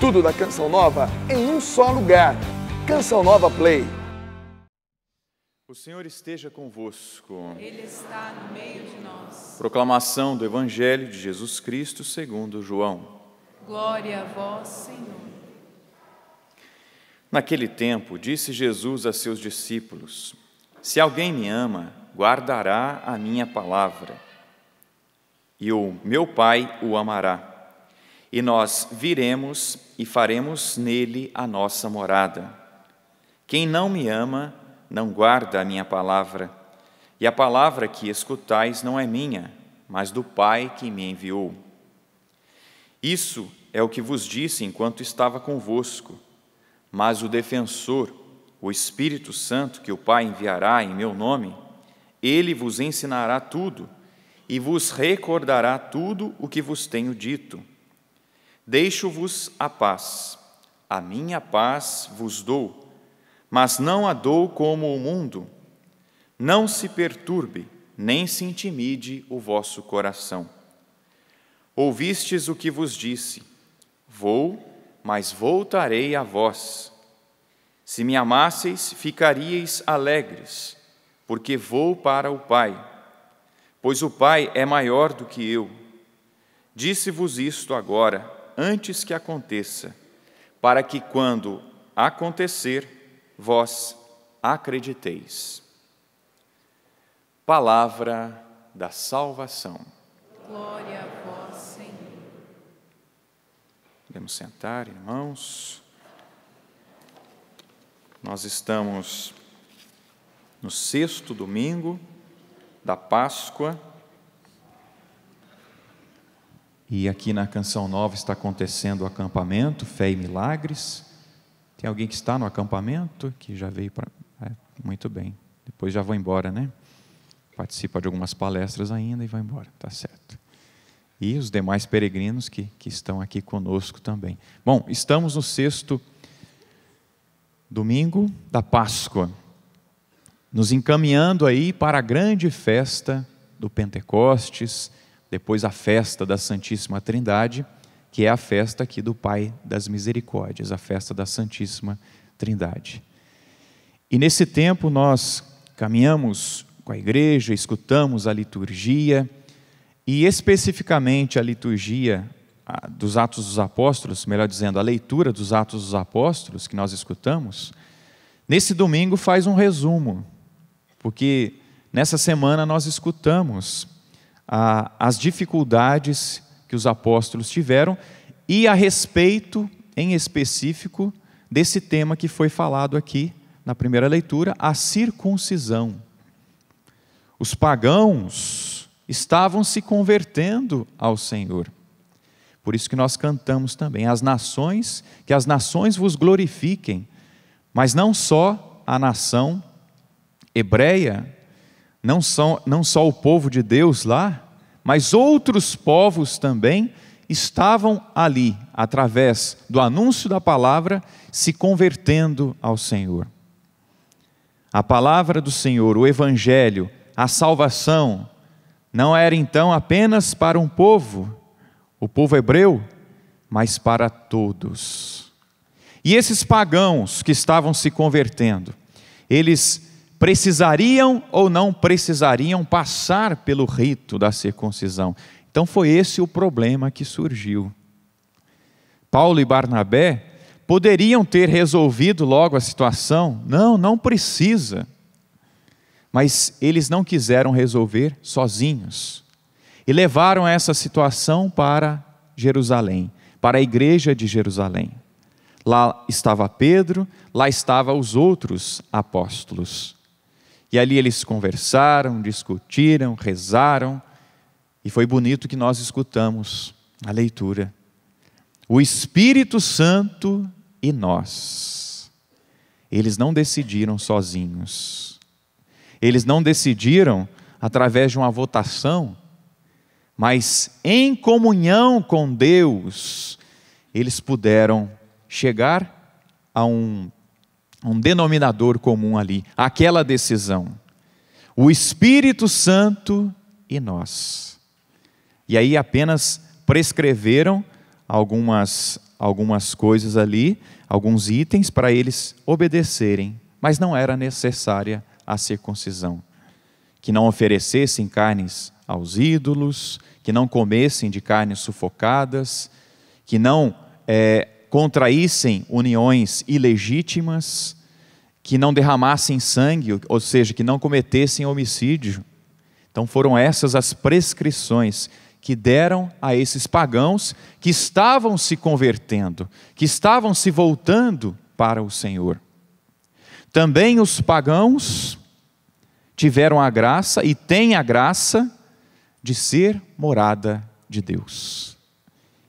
Tudo da Canção Nova em um só lugar. Canção Nova Play. O Senhor esteja convosco. Ele está no meio de nós. Proclamação do Evangelho de Jesus Cristo segundo João. Glória a vós, Senhor. Naquele tempo, disse Jesus a seus discípulos: Se alguém me ama, guardará a minha palavra, e o meu Pai o amará e nós viremos e faremos nele a nossa morada. Quem não me ama, não guarda a minha palavra, e a palavra que escutais não é minha, mas do Pai que me enviou. Isso é o que vos disse enquanto estava convosco, mas o defensor, o Espírito Santo, que o Pai enviará em meu nome, ele vos ensinará tudo e vos recordará tudo o que vos tenho dito Deixo-vos a paz. A minha paz vos dou, mas não a dou como o mundo. Não se perturbe, nem se intimide o vosso coração. Ouvistes o que vos disse: Vou, mas voltarei a vós. Se me amasseis, ficaríeis alegres, porque vou para o Pai, pois o Pai é maior do que eu. Disse-vos isto agora, antes que aconteça, para que quando acontecer, vós acrediteis. Palavra da salvação. Glória a vós, Senhor. Podemos sentar, irmãos. Nós estamos no sexto domingo da Páscoa e aqui na Canção Nova está acontecendo o acampamento, Fé e Milagres. Tem alguém que está no acampamento, que já veio para. É, muito bem. Depois já vou embora, né? Participa de algumas palestras ainda e vai embora, tá certo. E os demais peregrinos que, que estão aqui conosco também. Bom, estamos no sexto domingo da Páscoa, nos encaminhando aí para a grande festa do Pentecostes depois a festa da Santíssima Trindade, que é a festa aqui do Pai das Misericórdias, a festa da Santíssima Trindade. E nesse tempo nós caminhamos com a igreja, escutamos a liturgia, e especificamente a liturgia dos Atos dos Apóstolos, melhor dizendo, a leitura dos Atos dos Apóstolos que nós escutamos, nesse domingo faz um resumo, porque nessa semana nós escutamos a, as dificuldades que os apóstolos tiveram e a respeito, em específico, desse tema que foi falado aqui na primeira leitura, a circuncisão. Os pagãos estavam se convertendo ao Senhor. Por isso que nós cantamos também, as nações, que as nações vos glorifiquem, mas não só a nação hebreia, não, são, não só o povo de Deus lá, mas outros povos também estavam ali, através do anúncio da palavra, se convertendo ao Senhor. A palavra do Senhor, o Evangelho, a salvação, não era então apenas para um povo, o povo hebreu, mas para todos. E esses pagãos que estavam se convertendo, eles precisariam ou não precisariam passar pelo rito da circuncisão. Então foi esse o problema que surgiu. Paulo e Barnabé poderiam ter resolvido logo a situação, não, não precisa. Mas eles não quiseram resolver sozinhos e levaram essa situação para Jerusalém, para a igreja de Jerusalém. Lá estava Pedro, lá estavam os outros apóstolos. E ali eles conversaram, discutiram, rezaram, e foi bonito que nós escutamos a leitura. O Espírito Santo e nós. Eles não decidiram sozinhos. Eles não decidiram através de uma votação, mas em comunhão com Deus, eles puderam chegar a um um denominador comum ali, aquela decisão. O Espírito Santo e nós. E aí apenas prescreveram algumas, algumas coisas ali, alguns itens para eles obedecerem, mas não era necessária a circuncisão. Que não oferecessem carnes aos ídolos, que não comessem de carnes sufocadas, que não é, contraíssem uniões ilegítimas, que não derramassem sangue, ou seja, que não cometessem homicídio. Então foram essas as prescrições que deram a esses pagãos que estavam se convertendo, que estavam se voltando para o Senhor. Também os pagãos tiveram a graça e têm a graça de ser morada de Deus.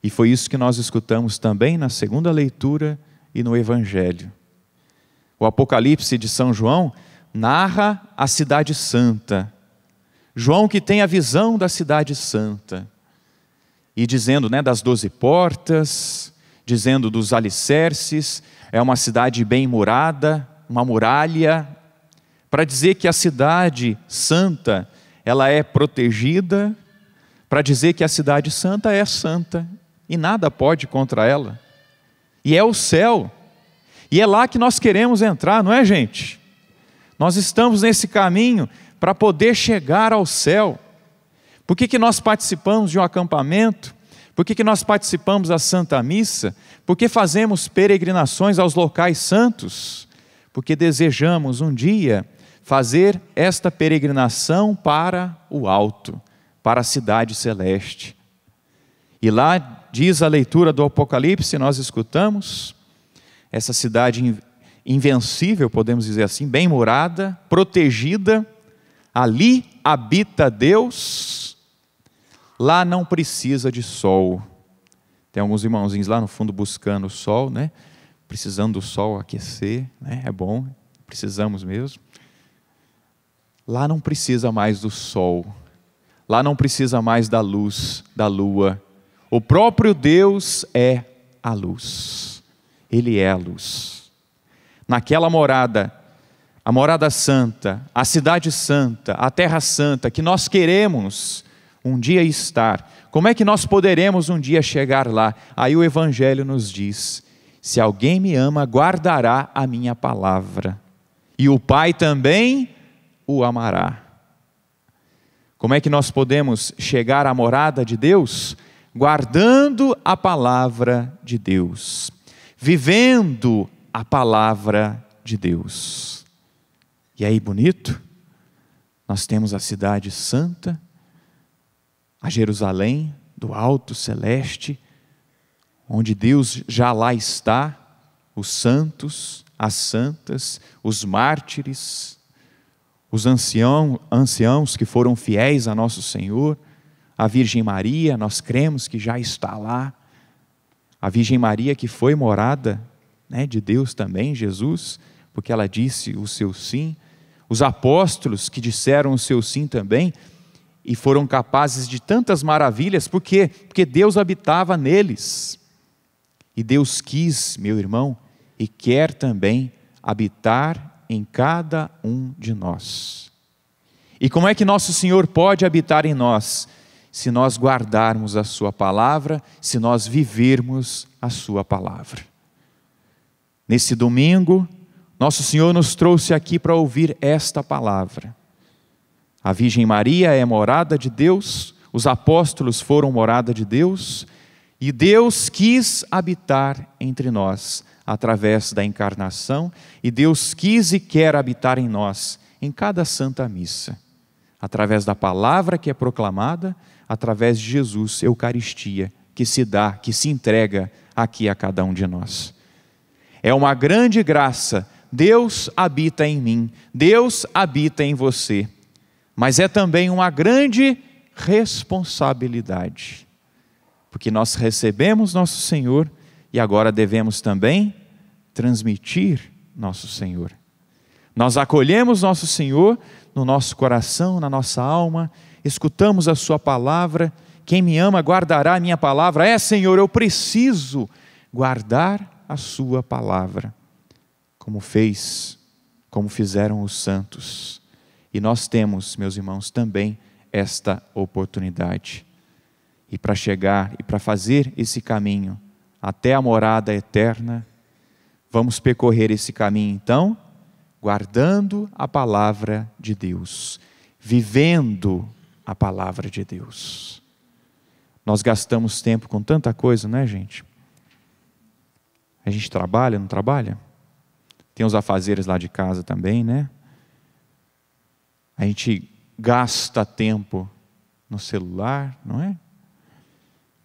E foi isso que nós escutamos também na segunda leitura e no Evangelho. O Apocalipse de São João narra a Cidade Santa. João que tem a visão da Cidade Santa. E dizendo né, das doze portas, dizendo dos alicerces, é uma cidade bem murada, uma muralha, para dizer que a cidade santa, ela é protegida, para dizer que a cidade santa é santa e nada pode contra ela. E é o céu, e é lá que nós queremos entrar, não é, gente? Nós estamos nesse caminho para poder chegar ao céu. Por que, que nós participamos de um acampamento? Por que, que nós participamos da Santa Missa? Por que fazemos peregrinações aos locais santos? Porque desejamos um dia fazer esta peregrinação para o alto, para a cidade celeste. E lá diz a leitura do Apocalipse, nós escutamos, essa cidade invencível, podemos dizer assim, bem morada, protegida, ali habita Deus, lá não precisa de sol. Tem alguns irmãozinhos lá no fundo buscando o sol, né? Precisando do sol aquecer, né? É bom, precisamos mesmo. Lá não precisa mais do sol. Lá não precisa mais da luz, da lua, o próprio Deus é a luz. Ele é a luz. Naquela morada, a morada santa, a cidade santa, a terra santa que nós queremos um dia estar. Como é que nós poderemos um dia chegar lá? Aí o evangelho nos diz: se alguém me ama, guardará a minha palavra, e o Pai também o amará. Como é que nós podemos chegar à morada de Deus? guardando a palavra de Deus, vivendo a palavra de Deus. E aí, bonito? Nós temos a cidade santa, a Jerusalém do alto celeste, onde Deus já lá está, os santos, as santas, os mártires, os ancião, anciãos que foram fiéis a nosso Senhor, a Virgem Maria, nós cremos que já está lá, a Virgem Maria que foi morada né, de Deus também, Jesus, porque ela disse o seu sim, os apóstolos que disseram o seu sim também e foram capazes de tantas maravilhas, por quê? Porque Deus habitava neles. E Deus quis, meu irmão, e quer também habitar em cada um de nós. E como é que nosso Senhor pode habitar em nós? se nós guardarmos a Sua palavra, se nós vivermos a Sua palavra. Nesse domingo, Nosso Senhor nos trouxe aqui para ouvir esta palavra. A Virgem Maria é morada de Deus, os apóstolos foram morada de Deus, e Deus quis habitar entre nós através da encarnação, e Deus quis e quer habitar em nós em cada santa missa, através da palavra que é proclamada através de Jesus, Eucaristia, que se dá, que se entrega aqui a cada um de nós. É uma grande graça. Deus habita em mim, Deus habita em você. Mas é também uma grande responsabilidade, porque nós recebemos nosso Senhor e agora devemos também transmitir nosso Senhor. Nós acolhemos nosso Senhor no nosso coração, na nossa alma escutamos a Sua palavra. Quem me ama guardará a minha palavra. É, Senhor, eu preciso guardar a Sua palavra, como fez, como fizeram os santos. E nós temos, meus irmãos, também esta oportunidade. E para chegar e para fazer esse caminho até a morada eterna, vamos percorrer esse caminho então, guardando a palavra de Deus, vivendo a palavra de Deus. Nós gastamos tempo com tanta coisa, né, gente? A gente trabalha, não trabalha? Tem os afazeres lá de casa também, né? A gente gasta tempo no celular, não é?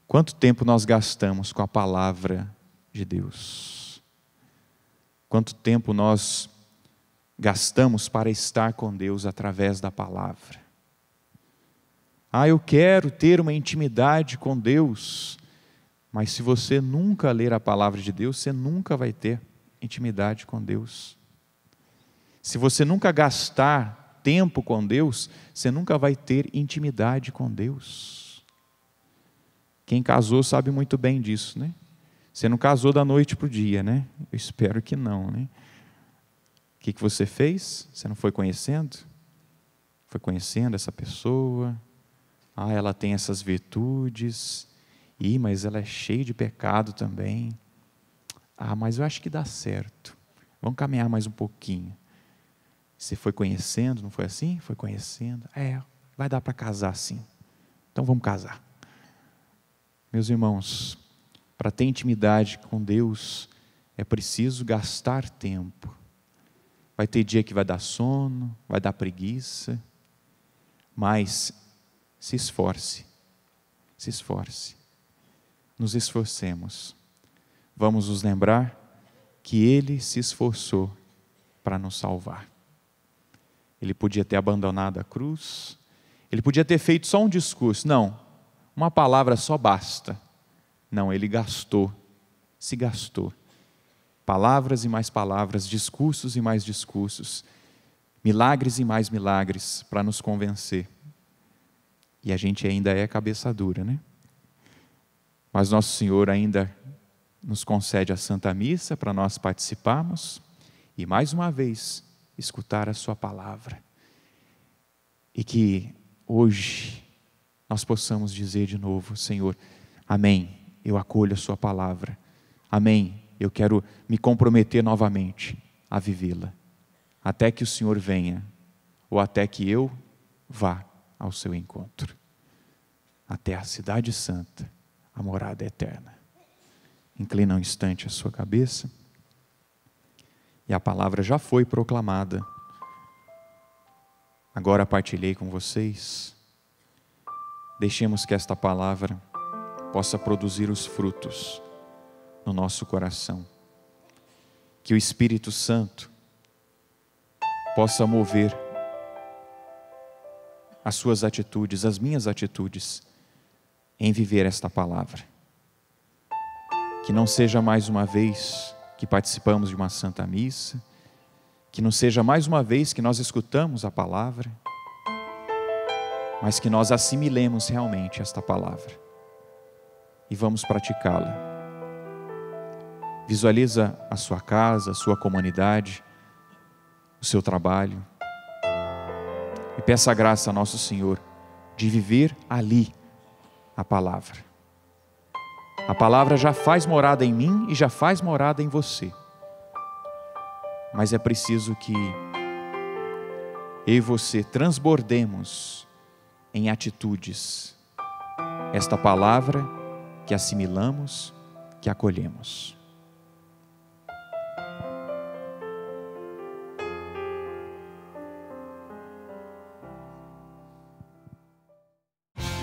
Quanto tempo nós gastamos com a palavra de Deus? Quanto tempo nós gastamos para estar com Deus através da palavra? Ah, eu quero ter uma intimidade com Deus. Mas se você nunca ler a palavra de Deus, você nunca vai ter intimidade com Deus. Se você nunca gastar tempo com Deus, você nunca vai ter intimidade com Deus. Quem casou sabe muito bem disso, né? Você não casou da noite para o dia, né? Eu espero que não, né? O que, que você fez? Você não foi conhecendo? Foi conhecendo essa pessoa, ah, ela tem essas virtudes. Ih, mas ela é cheia de pecado também. Ah, mas eu acho que dá certo. Vamos caminhar mais um pouquinho. Você foi conhecendo, não foi assim? Foi conhecendo. É, vai dar para casar sim. Então vamos casar. Meus irmãos, para ter intimidade com Deus, é preciso gastar tempo. Vai ter dia que vai dar sono, vai dar preguiça, mas se esforce, se esforce, nos esforcemos. Vamos nos lembrar que Ele se esforçou para nos salvar. Ele podia ter abandonado a cruz, ele podia ter feito só um discurso, não, uma palavra só basta. Não, ele gastou, se gastou. Palavras e mais palavras, discursos e mais discursos, milagres e mais milagres para nos convencer e a gente ainda é cabeça dura, né? Mas Nosso Senhor ainda nos concede a Santa Missa para nós participarmos e, mais uma vez, escutar a Sua palavra. E que hoje nós possamos dizer de novo: Senhor, Amém, eu acolho a Sua palavra. Amém, eu quero me comprometer novamente a vivê-la, até que o Senhor venha ou até que eu vá ao seu encontro até a Cidade Santa, a morada é eterna. Inclina um instante a sua cabeça. E a palavra já foi proclamada. Agora partilhei com vocês. Deixemos que esta palavra possa produzir os frutos no nosso coração. Que o Espírito Santo possa mover as suas atitudes, as minhas atitudes, em viver esta palavra. Que não seja mais uma vez que participamos de uma santa missa, que não seja mais uma vez que nós escutamos a palavra, mas que nós assimilemos realmente esta palavra e vamos praticá-la. Visualiza a sua casa, a sua comunidade, o seu trabalho e peça a graça a nosso Senhor de viver ali a palavra. A palavra já faz morada em mim e já faz morada em você. Mas é preciso que eu e você transbordemos em atitudes esta palavra que assimilamos, que acolhemos.